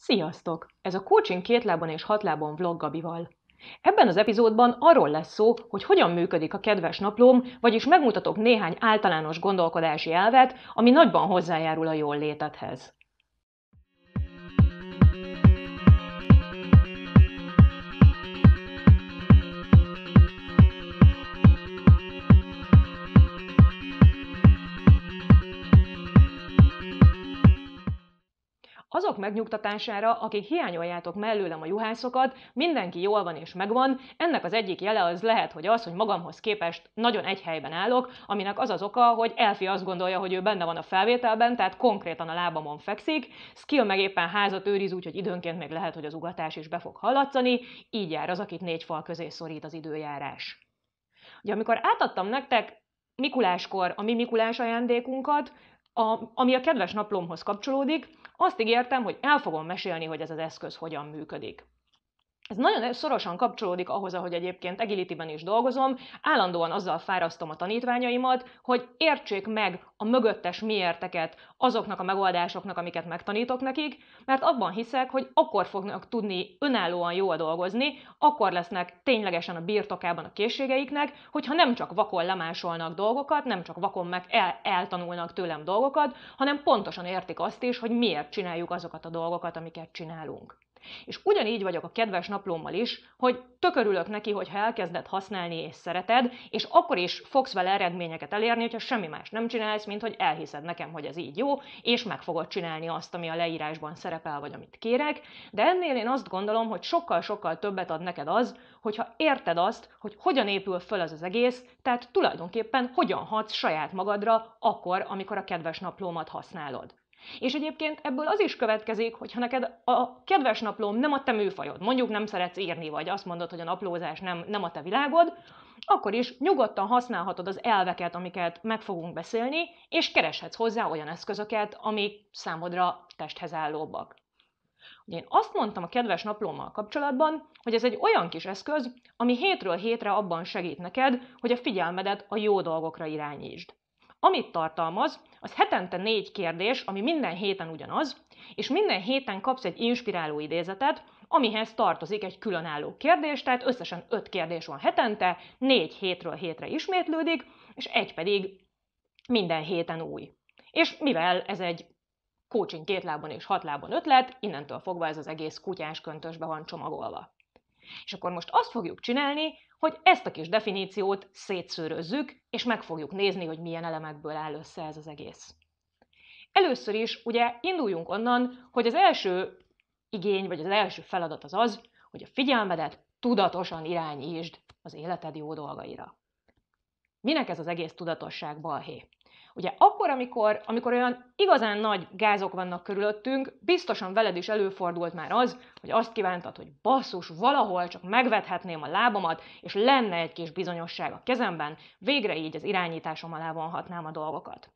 Sziasztok! Ez a Coaching két lábon és hat lábon vlog Gabival. Ebben az epizódban arról lesz szó, hogy hogyan működik a kedves naplóm, vagyis megmutatok néhány általános gondolkodási elvet, ami nagyban hozzájárul a jól létedhez. Azok megnyugtatására, akik hiányoljátok mellőlem a juhászokat, mindenki jól van és megvan, ennek az egyik jele az lehet, hogy az, hogy magamhoz képest nagyon egy helyben állok, aminek az az oka, hogy Elfi azt gondolja, hogy ő benne van a felvételben, tehát konkrétan a lábamon fekszik, Skill meg éppen házat őriz, úgyhogy időnként még lehet, hogy az ugatás is be fog hallatszani, így jár az, akit négy fal közé szorít az időjárás. Ugye amikor átadtam nektek Mikuláskor a mi Mikulás ajándékunkat, a, ami a kedves naplomhoz kapcsolódik, azt ígértem, hogy el fogom mesélni, hogy ez az eszköz hogyan működik. Ez nagyon szorosan kapcsolódik ahhoz, ahogy egyébként Agility-ben is dolgozom, állandóan azzal fárasztom a tanítványaimat, hogy értsék meg a mögöttes miérteket azoknak a megoldásoknak, amiket megtanítok nekik, mert abban hiszek, hogy akkor fognak tudni önállóan jól dolgozni, akkor lesznek ténylegesen a birtokában a készségeiknek, hogyha nem csak vakon lemásolnak dolgokat, nem csak vakon meg el, eltanulnak tőlem dolgokat, hanem pontosan értik azt is, hogy miért csináljuk azokat a dolgokat, amiket csinálunk. És ugyanígy vagyok a kedves naplómmal is, hogy tökörülök neki, hogyha elkezded használni és szereted, és akkor is fogsz vele eredményeket elérni, hogyha semmi más nem csinálsz, mint hogy elhiszed nekem, hogy ez így jó, és meg fogod csinálni azt, ami a leírásban szerepel, vagy amit kérek, de ennél én azt gondolom, hogy sokkal-sokkal többet ad neked az, hogyha érted azt, hogy hogyan épül föl az az egész, tehát tulajdonképpen hogyan hatsz saját magadra akkor, amikor a kedves naplómat használod. És egyébként ebből az is következik, hogy ha neked a kedves naplóm nem a te műfajod, mondjuk nem szeretsz írni, vagy azt mondod, hogy a naplózás nem, nem a te világod, akkor is nyugodtan használhatod az elveket, amiket meg fogunk beszélni, és kereshetsz hozzá olyan eszközöket, amik számodra testhez állóbbak. Én azt mondtam a kedves naplómmal kapcsolatban, hogy ez egy olyan kis eszköz, ami hétről hétre abban segít neked, hogy a figyelmedet a jó dolgokra irányítsd. Amit tartalmaz, az hetente négy kérdés, ami minden héten ugyanaz, és minden héten kapsz egy inspiráló idézetet, amihez tartozik egy különálló kérdés, tehát összesen öt kérdés van hetente, négy hétről hétre ismétlődik, és egy pedig minden héten új. És mivel ez egy coaching két lábon és hat lábon ötlet, innentől fogva ez az egész kutyás köntösbe van csomagolva. És akkor most azt fogjuk csinálni, hogy ezt a kis definíciót szétszőrözzük, és meg fogjuk nézni, hogy milyen elemekből áll össze ez az egész. Először is ugye induljunk onnan, hogy az első igény, vagy az első feladat az az, hogy a figyelmedet tudatosan irányítsd az életed jó dolgaira. Minek ez az egész tudatosság balhé? Ugye akkor, amikor, amikor olyan igazán nagy gázok vannak körülöttünk, biztosan veled is előfordult már az, hogy azt kívántad, hogy basszus, valahol csak megvethetném a lábamat, és lenne egy kis bizonyosság a kezemben, végre így az irányításom alá vonhatnám a dolgokat.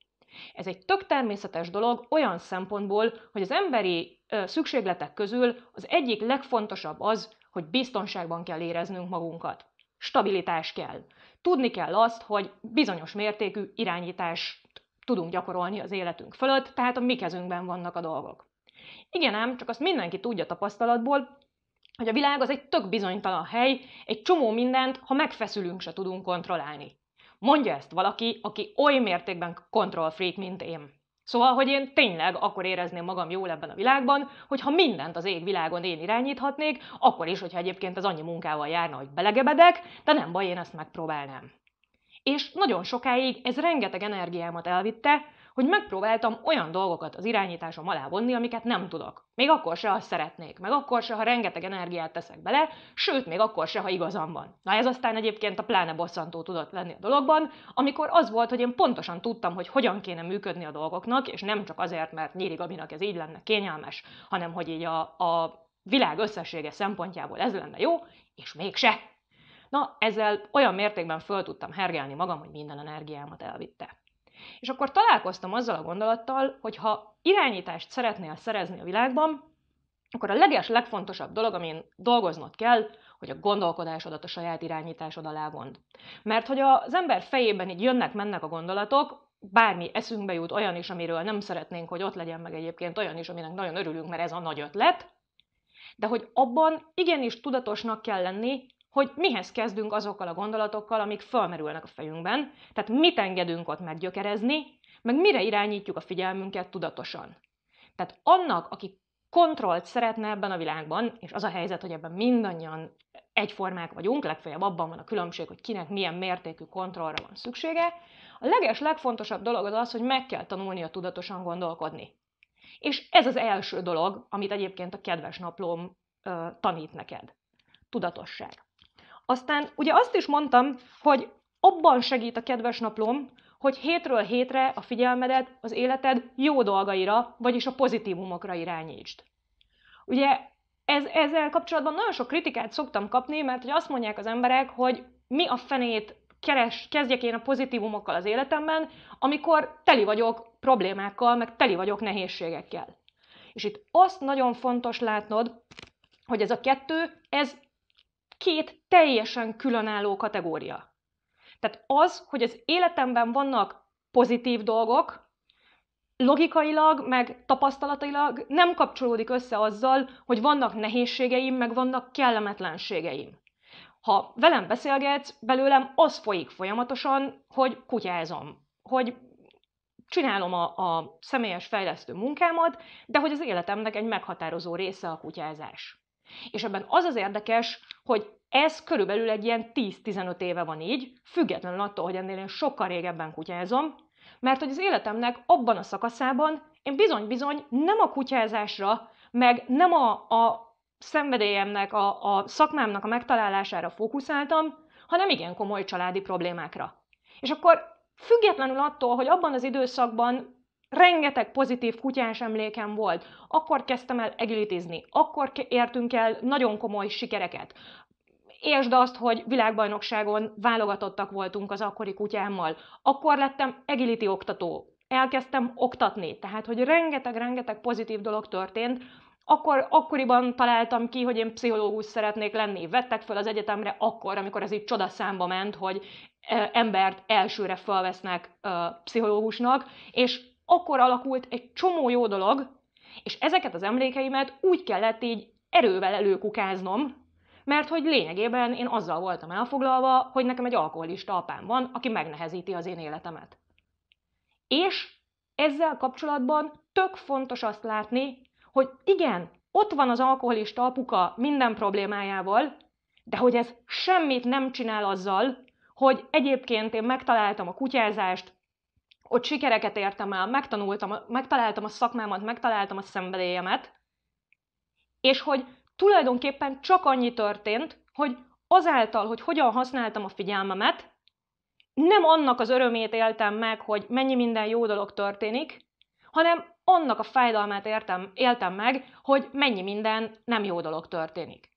Ez egy tök természetes dolog olyan szempontból, hogy az emberi ö, szükségletek közül az egyik legfontosabb az, hogy biztonságban kell éreznünk magunkat. Stabilitás kell. Tudni kell azt, hogy bizonyos mértékű irányítás tudunk gyakorolni az életünk fölött, tehát a mi kezünkben vannak a dolgok. Igen ám, csak azt mindenki tudja tapasztalatból, hogy a világ az egy tök bizonytalan hely, egy csomó mindent, ha megfeszülünk, se tudunk kontrollálni. Mondja ezt valaki, aki oly mértékben kontrollfreak, mint én. Szóval, hogy én tényleg akkor érezném magam jól ebben a világban, hogyha mindent az égvilágon én irányíthatnék, akkor is, hogyha egyébként az annyi munkával járna, hogy belegebedek, de nem baj, én ezt megpróbálnám és nagyon sokáig ez rengeteg energiámat elvitte, hogy megpróbáltam olyan dolgokat az irányításom alá vonni, amiket nem tudok. Még akkor se, ha szeretnék, meg akkor se, ha rengeteg energiát teszek bele, sőt, még akkor se, ha igazam van. Na ez aztán egyébként a pláne bosszantó tudott lenni a dologban, amikor az volt, hogy én pontosan tudtam, hogy hogyan kéne működni a dolgoknak, és nem csak azért, mert nyírig aminek ez így lenne kényelmes, hanem hogy így a, a világ összessége szempontjából ez lenne jó, és mégse. Na, ezzel olyan mértékben föl tudtam hergelni magam, hogy minden energiámat elvitte. És akkor találkoztam azzal a gondolattal, hogy ha irányítást szeretnél szerezni a világban, akkor a leges, legfontosabb dolog, amin dolgoznod kell, hogy a gondolkodásodat a saját irányításod alá gond. Mert hogy az ember fejében így jönnek-mennek a gondolatok, bármi eszünkbe jut, olyan is, amiről nem szeretnénk, hogy ott legyen meg egyébként, olyan is, aminek nagyon örülünk, mert ez a nagy ötlet, de hogy abban igenis tudatosnak kell lenni, hogy mihez kezdünk azokkal a gondolatokkal, amik felmerülnek a fejünkben, tehát mit engedünk ott meggyökerezni, meg mire irányítjuk a figyelmünket tudatosan. Tehát annak, aki kontrollt szeretne ebben a világban, és az a helyzet, hogy ebben mindannyian egyformák vagyunk, legfeljebb abban van a különbség, hogy kinek milyen mértékű kontrollra van szüksége, a leges, legfontosabb dolog az az, hogy meg kell tanulnia tudatosan gondolkodni. És ez az első dolog, amit egyébként a kedves naplóm ö, tanít neked. Tudatosság. Aztán ugye azt is mondtam, hogy abban segít a kedves naplom, hogy hétről hétre a figyelmedet az életed jó dolgaira, vagyis a pozitívumokra irányítsd. Ugye ez, ezzel kapcsolatban nagyon sok kritikát szoktam kapni, mert hogy azt mondják az emberek, hogy mi a fenét keres, kezdjek én a pozitívumokkal az életemben, amikor teli vagyok problémákkal, meg teli vagyok nehézségekkel. És itt azt nagyon fontos látnod, hogy ez a kettő, ez két teljesen különálló kategória. Tehát az, hogy az életemben vannak pozitív dolgok, logikailag, meg tapasztalatilag, nem kapcsolódik össze azzal, hogy vannak nehézségeim, meg vannak kellemetlenségeim. Ha velem beszélgetsz, belőlem az folyik folyamatosan, hogy kutyázom, hogy csinálom a, a személyes fejlesztő munkámat, de hogy az életemnek egy meghatározó része a kutyázás. És ebben az az érdekes, hogy ez körülbelül egy ilyen 10-15 éve van így, függetlenül attól, hogy ennél én sokkal régebben kutyázom, mert hogy az életemnek abban a szakaszában én bizony-bizony nem a kutyázásra, meg nem a, a szenvedélyemnek, a, a szakmámnak a megtalálására fókuszáltam, hanem igen komoly családi problémákra. És akkor függetlenül attól, hogy abban az időszakban rengeteg pozitív kutyás emlékem volt. Akkor kezdtem el egilitizni, akkor értünk el nagyon komoly sikereket. Értsd azt, hogy világbajnokságon válogatottak voltunk az akkori kutyámmal. Akkor lettem egiliti oktató. Elkezdtem oktatni, tehát hogy rengeteg-rengeteg pozitív dolog történt, akkor, akkoriban találtam ki, hogy én pszichológus szeretnék lenni. Vettek fel az egyetemre akkor, amikor ez így csodaszámba ment, hogy e, embert elsőre felvesznek pszichológusnak, és akkor alakult egy csomó jó dolog, és ezeket az emlékeimet úgy kellett így erővel előkukáznom, mert hogy lényegében én azzal voltam elfoglalva, hogy nekem egy alkoholista apám van, aki megnehezíti az én életemet. És ezzel kapcsolatban tök fontos azt látni, hogy igen, ott van az alkoholista apuka minden problémájával, de hogy ez semmit nem csinál azzal, hogy egyébként én megtaláltam a kutyázást, ott sikereket értem el, megtanultam, megtaláltam a szakmámat, megtaláltam a szenvedélyemet, és hogy tulajdonképpen csak annyi történt, hogy azáltal, hogy hogyan használtam a figyelmemet, nem annak az örömét éltem meg, hogy mennyi minden jó dolog történik, hanem annak a fájdalmát értem, éltem meg, hogy mennyi minden nem jó dolog történik.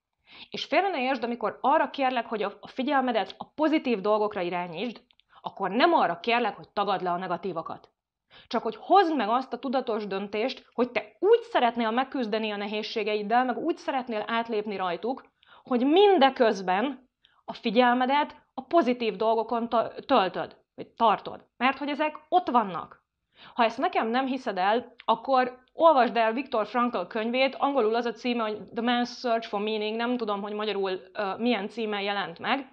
És félre ne értsd, amikor arra kérlek, hogy a figyelmedet a pozitív dolgokra irányítsd, akkor nem arra kérlek, hogy tagad le a negatívakat. Csak hogy hozd meg azt a tudatos döntést, hogy te úgy szeretnél megküzdeni a nehézségeiddel, meg úgy szeretnél átlépni rajtuk, hogy mindeközben a figyelmedet a pozitív dolgokon töltöd, vagy tartod. Mert hogy ezek ott vannak. Ha ezt nekem nem hiszed el, akkor olvasd el Viktor Frankl könyvét, angolul az a címe, hogy The Man's Search for Meaning, nem tudom, hogy magyarul uh, milyen címe jelent meg.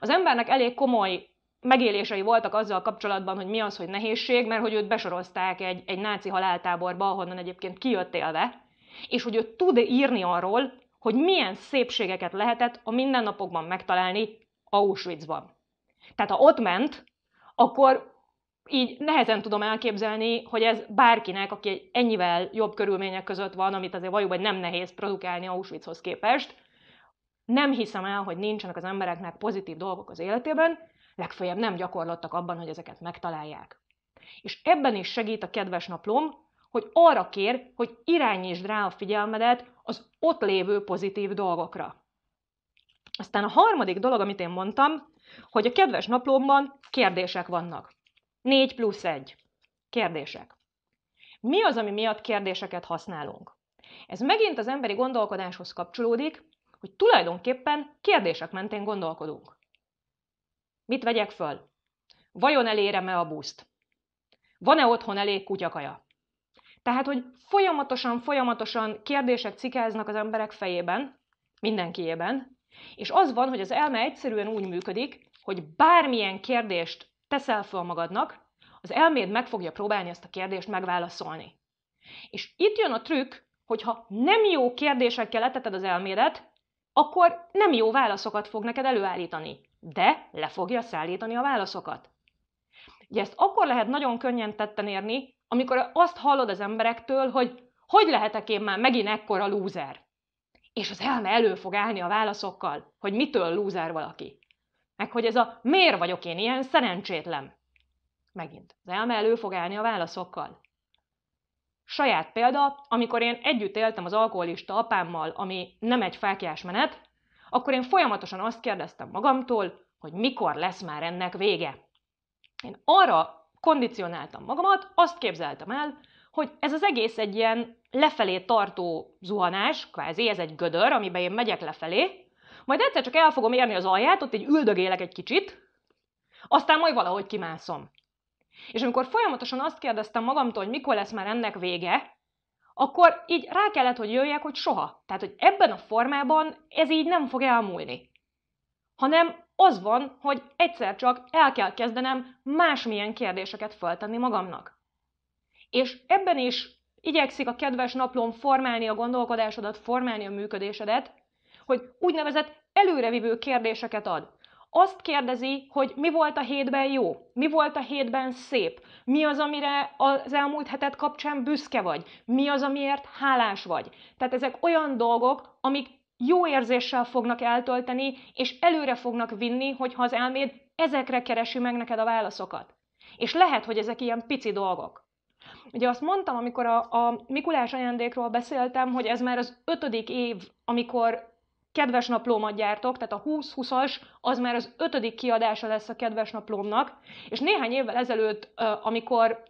Az embernek elég komoly megélései voltak azzal kapcsolatban, hogy mi az, hogy nehézség, mert hogy őt besorozták egy, egy náci haláltáborba, ahonnan egyébként kijött élve, és hogy ő tud írni arról, hogy milyen szépségeket lehetett a mindennapokban megtalálni Auschwitzban. Tehát ha ott ment, akkor így nehezen tudom elképzelni, hogy ez bárkinek, aki egy ennyivel jobb körülmények között van, amit azért vajon nem nehéz produkálni Auschwitzhoz képest, nem hiszem el, hogy nincsenek az embereknek pozitív dolgok az életében, legfeljebb nem gyakorlottak abban, hogy ezeket megtalálják. És ebben is segít a kedves naplom, hogy arra kér, hogy irányítsd rá a figyelmedet az ott lévő pozitív dolgokra. Aztán a harmadik dolog, amit én mondtam, hogy a kedves naplomban kérdések vannak. 4 plusz 1. Kérdések. Mi az, ami miatt kérdéseket használunk? Ez megint az emberi gondolkodáshoz kapcsolódik, hogy tulajdonképpen kérdések mentén gondolkodunk. Mit vegyek föl? Vajon elérem-e a buszt? Van-e otthon elég kutyakaja? Tehát, hogy folyamatosan, folyamatosan kérdések cikáznak az emberek fejében, mindenkiében, és az van, hogy az elme egyszerűen úgy működik, hogy bármilyen kérdést teszel föl magadnak, az elméd meg fogja próbálni ezt a kérdést megválaszolni. És itt jön a trükk, hogyha nem jó kérdésekkel eteted az elmédet, akkor nem jó válaszokat fog neked előállítani de le fogja szállítani a válaszokat. Ugye ezt akkor lehet nagyon könnyen tetten érni, amikor azt hallod az emberektől, hogy hogy lehetek én már megint ekkora lúzer? És az elme elő fog állni a válaszokkal, hogy mitől lúzer valaki. Meg hogy ez a miért vagyok én ilyen szerencsétlen? Megint, az elme elő fog állni a válaszokkal. Saját példa, amikor én együtt éltem az alkoholista apámmal, ami nem egy fákjás menet, akkor én folyamatosan azt kérdeztem magamtól, hogy mikor lesz már ennek vége. Én arra kondicionáltam magamat, azt képzeltem el, hogy ez az egész egy ilyen lefelé tartó zuhanás, kvázi ez egy gödör, amiben én megyek lefelé, majd egyszer csak el fogom érni az alját, ott egy üldögélek egy kicsit, aztán majd valahogy kimászom. És amikor folyamatosan azt kérdeztem magamtól, hogy mikor lesz már ennek vége, akkor így rá kellett, hogy jöjjek, hogy soha. Tehát, hogy ebben a formában ez így nem fog elmúlni. Hanem az van, hogy egyszer csak el kell kezdenem másmilyen kérdéseket föltenni magamnak. És ebben is igyekszik a kedves naplom formálni a gondolkodásodat, formálni a működésedet, hogy úgynevezett előrevívő kérdéseket ad. Azt kérdezi, hogy mi volt a hétben jó, mi volt a hétben szép, mi az, amire az elmúlt hetet kapcsán büszke vagy, mi az, amiért hálás vagy. Tehát ezek olyan dolgok, amik jó érzéssel fognak eltölteni, és előre fognak vinni, hogyha az elméd ezekre keresi meg neked a válaszokat. És lehet, hogy ezek ilyen pici dolgok. Ugye azt mondtam, amikor a, a Mikulás ajándékról beszéltem, hogy ez már az ötödik év, amikor kedves naplómat gyártok, tehát a 20-20-as az már az ötödik kiadása lesz a kedves naplómnak, és néhány évvel ezelőtt, amikor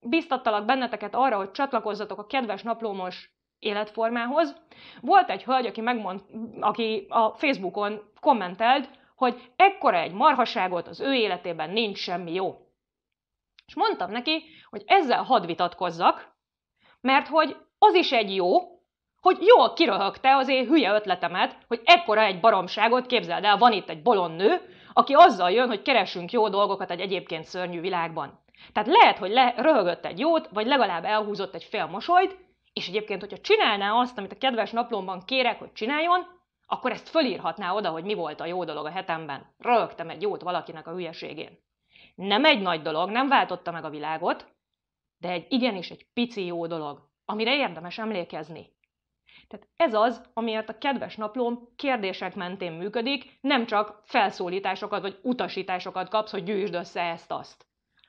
biztattalak benneteket arra, hogy csatlakozzatok a kedves naplómos életformához, volt egy hölgy, aki, megmond, aki a Facebookon kommentelt, hogy ekkora egy marhaságot az ő életében nincs semmi jó. És mondtam neki, hogy ezzel hadd vitatkozzak, mert hogy az is egy jó, hogy jól kiröhögte az én hülye ötletemet, hogy ekkora egy baromságot képzeld el, van itt egy bolond nő, aki azzal jön, hogy keresünk jó dolgokat egy egyébként szörnyű világban. Tehát lehet, hogy le, röhögött egy jót, vagy legalább elhúzott egy fél mosolyt, és egyébként, hogyha csinálná azt, amit a kedves naplomban kérek, hogy csináljon, akkor ezt fölírhatná oda, hogy mi volt a jó dolog a hetemben. Röhögtem egy jót valakinek a hülyeségén. Nem egy nagy dolog, nem váltotta meg a világot, de egy igenis egy pici jó dolog, amire érdemes emlékezni. Tehát ez az, amiért a kedves naplóm kérdések mentén működik, nem csak felszólításokat vagy utasításokat kapsz, hogy gyűjtsd össze ezt-azt,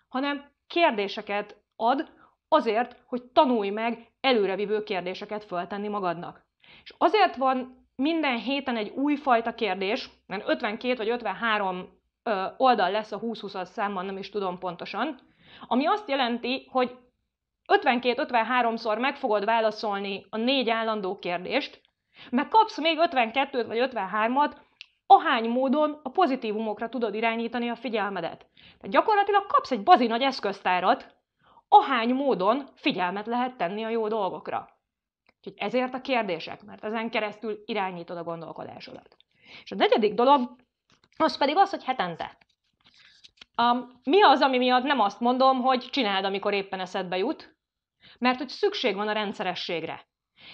hanem kérdéseket ad azért, hogy tanulj meg előrevívő kérdéseket föltenni magadnak. És azért van minden héten egy újfajta kérdés, mert 52 vagy 53 oldal lesz a 20-20-as számban, nem is tudom pontosan, ami azt jelenti, hogy 52-53-szor meg fogod válaszolni a négy állandó kérdést, meg kapsz még 52-t vagy 53-at, ahány módon a pozitívumokra tudod irányítani a figyelmedet. Tehát gyakorlatilag kapsz egy bazi nagy eszköztárat, ahány módon figyelmet lehet tenni a jó dolgokra. Úgyhogy ezért a kérdések, mert ezen keresztül irányítod a gondolkodásodat. És a negyedik dolog, az pedig az, hogy hetente. Um, mi az, ami miatt nem azt mondom, hogy csináld, amikor éppen eszedbe jut, mert hogy szükség van a rendszerességre.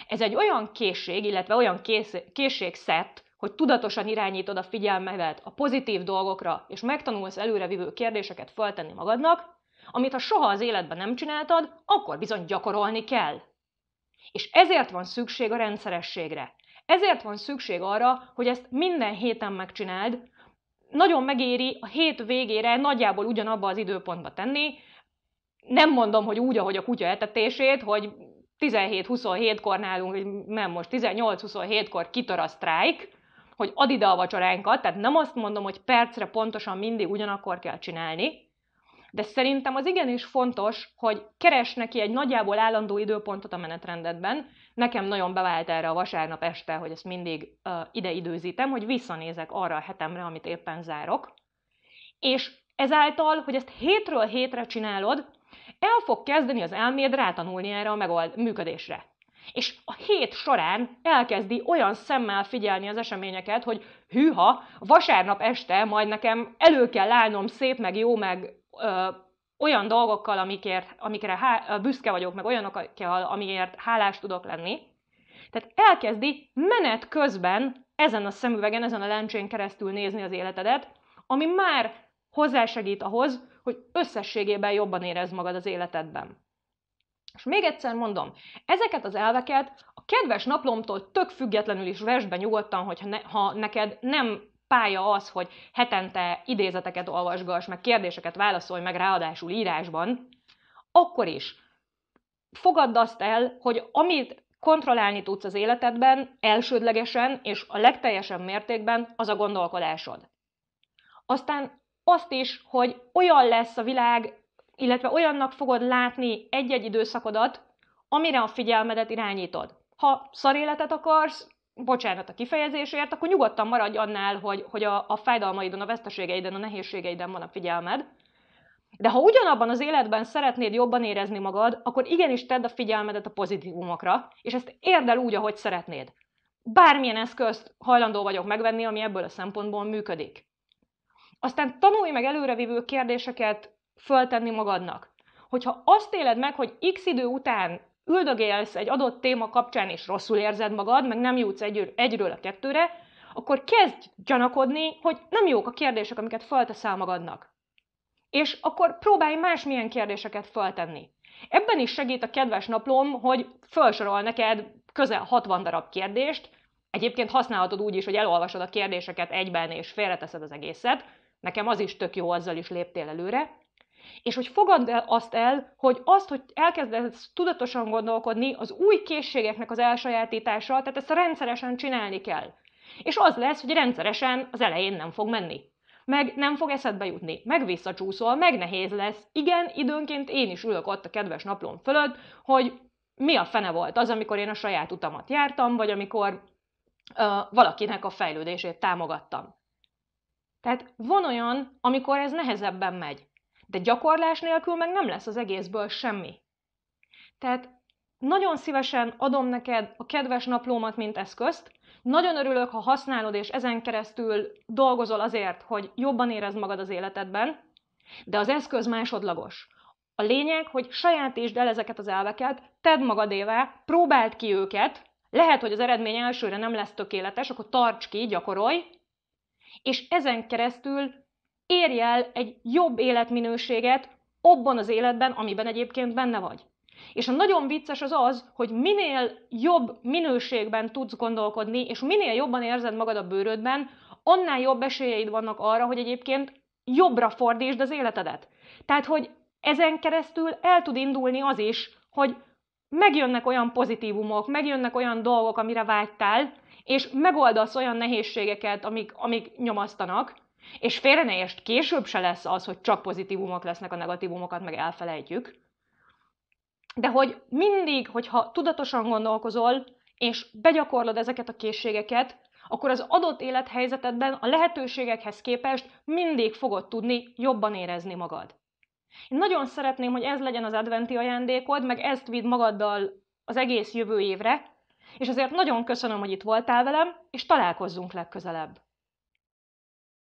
Ez egy olyan készség, illetve olyan kész, készségszett, hogy tudatosan irányítod a figyelmedet a pozitív dolgokra, és megtanulsz előrevívő kérdéseket feltenni magadnak, amit ha soha az életben nem csináltad, akkor bizony gyakorolni kell. És ezért van szükség a rendszerességre. Ezért van szükség arra, hogy ezt minden héten megcsináld, nagyon megéri a hét végére nagyjából ugyanabba az időpontba tenni, nem mondom, hogy úgy, ahogy a kutya etetését, hogy 17-27-kor nálunk, nem most, 18 27 kor kitör a sztrájk, hogy ad ide a vacsoránkat, tehát nem azt mondom, hogy percre pontosan mindig ugyanakkor kell csinálni, de szerintem az igenis fontos, hogy keres neki egy nagyjából állandó időpontot a menetrendedben. Nekem nagyon bevált erre a vasárnap este, hogy ezt mindig uh, ide időzítem, hogy visszanézek arra a hetemre, amit éppen zárok. És ezáltal, hogy ezt hétről hétre csinálod, el fog kezdeni az elméd rátanulni erre a megold működésre. És a hét során elkezdi olyan szemmel figyelni az eseményeket, hogy hűha, vasárnap este majd nekem elő kell állnom szép, meg jó, meg ö, olyan dolgokkal, amikért, amikre há, büszke vagyok, meg olyanokkal, amiért hálás tudok lenni. Tehát elkezdi menet közben ezen a szemüvegen, ezen a lencsén keresztül nézni az életedet, ami már hozzásegít ahhoz, hogy összességében jobban érez magad az életedben. És még egyszer mondom, ezeket az elveket a kedves naplomtól tök függetlenül is vesd be nyugodtan, hogyha ne, ha neked nem pálya az, hogy hetente idézeteket olvasgass, meg kérdéseket válaszolj, meg ráadásul írásban, akkor is fogadd azt el, hogy amit kontrollálni tudsz az életedben, elsődlegesen és a legteljesebb mértékben, az a gondolkodásod. Aztán azt is, hogy olyan lesz a világ, illetve olyannak fogod látni egy-egy időszakodat, amire a figyelmedet irányítod. Ha szar életet akarsz, bocsánat a kifejezésért, akkor nyugodtan maradj annál, hogy, hogy a, a fájdalmaidon, a veszteségeiden, a nehézségeiden van a figyelmed. De ha ugyanabban az életben szeretnéd jobban érezni magad, akkor igenis tedd a figyelmedet a pozitívumokra, és ezt érd el úgy, ahogy szeretnéd. Bármilyen eszközt hajlandó vagyok megvenni, ami ebből a szempontból működik. Aztán tanulj meg előrevívő kérdéseket föltenni magadnak. Hogyha azt éled meg, hogy x idő után üldögélsz egy adott téma kapcsán, és rosszul érzed magad, meg nem jutsz egy, egyről a kettőre, akkor kezdj gyanakodni, hogy nem jók a kérdések, amiket felteszel magadnak. És akkor próbálj másmilyen kérdéseket feltenni. Ebben is segít a kedves naplom, hogy felsorol neked közel 60 darab kérdést, egyébként használhatod úgy is, hogy elolvasod a kérdéseket egyben, és félreteszed az egészet, Nekem az is tök jó, azzal is léptél előre. És hogy fogadd el azt el, hogy azt, hogy elkezdesz tudatosan gondolkodni, az új készségeknek az elsajátítása, tehát ezt rendszeresen csinálni kell. És az lesz, hogy rendszeresen az elején nem fog menni. Meg nem fog eszedbe jutni, meg visszacsúszol, meg nehéz lesz. Igen, időnként én is ülök ott a kedves naplom fölött, hogy mi a fene volt az, amikor én a saját utamat jártam, vagy amikor uh, valakinek a fejlődését támogattam. Tehát van olyan, amikor ez nehezebben megy, de gyakorlás nélkül meg nem lesz az egészből semmi. Tehát nagyon szívesen adom neked a kedves naplómat, mint eszközt, nagyon örülök, ha használod és ezen keresztül dolgozol azért, hogy jobban érezd magad az életedben, de az eszköz másodlagos. A lényeg, hogy sajátítsd el ezeket az elveket, tedd magadévá, próbáld ki őket, lehet, hogy az eredmény elsőre nem lesz tökéletes, akkor tarts ki, gyakorolj, és ezen keresztül érj el egy jobb életminőséget abban az életben, amiben egyébként benne vagy. És a nagyon vicces az az, hogy minél jobb minőségben tudsz gondolkodni, és minél jobban érzed magad a bőrödben, annál jobb esélyeid vannak arra, hogy egyébként jobbra fordítsd az életedet. Tehát, hogy ezen keresztül el tud indulni az is, hogy megjönnek olyan pozitívumok, megjönnek olyan dolgok, amire vágytál, és megoldasz olyan nehézségeket, amik, amik nyomasztanak, és félre ne értsd, később se lesz az, hogy csak pozitívumok lesznek a negatívumokat, meg elfelejtjük. De hogy mindig, hogyha tudatosan gondolkozol, és begyakorlod ezeket a készségeket, akkor az adott élethelyzetedben a lehetőségekhez képest mindig fogod tudni jobban érezni magad. Én nagyon szeretném, hogy ez legyen az adventi ajándékod, meg ezt vidd magaddal az egész jövő évre, és azért nagyon köszönöm, hogy itt voltál velem, és találkozzunk legközelebb.